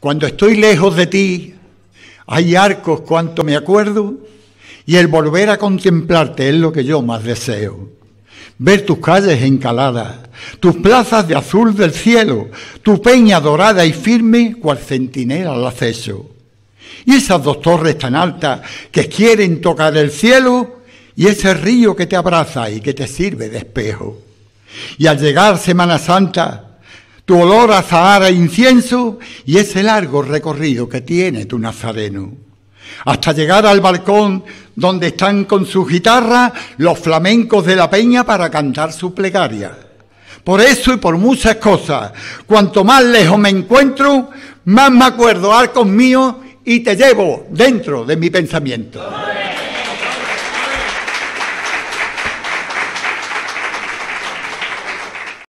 Cuando estoy lejos de ti, hay arcos cuanto me acuerdo, y el volver a contemplarte es lo que yo más deseo. Ver tus calles encaladas, tus plazas de azul del cielo, tu peña dorada y firme cual centinela al acceso. Y esas dos torres tan altas que quieren tocar el cielo y ese río que te abraza y que te sirve de espejo. Y al llegar Semana Santa, tu olor a Sahara incienso y ese largo recorrido que tiene tu Nazareno. Hasta llegar al balcón donde están con su guitarra los flamencos de la peña para cantar su plegaria. Por eso y por muchas cosas, cuanto más lejos me encuentro, más me acuerdo, arcos míos, y te llevo dentro de mi pensamiento.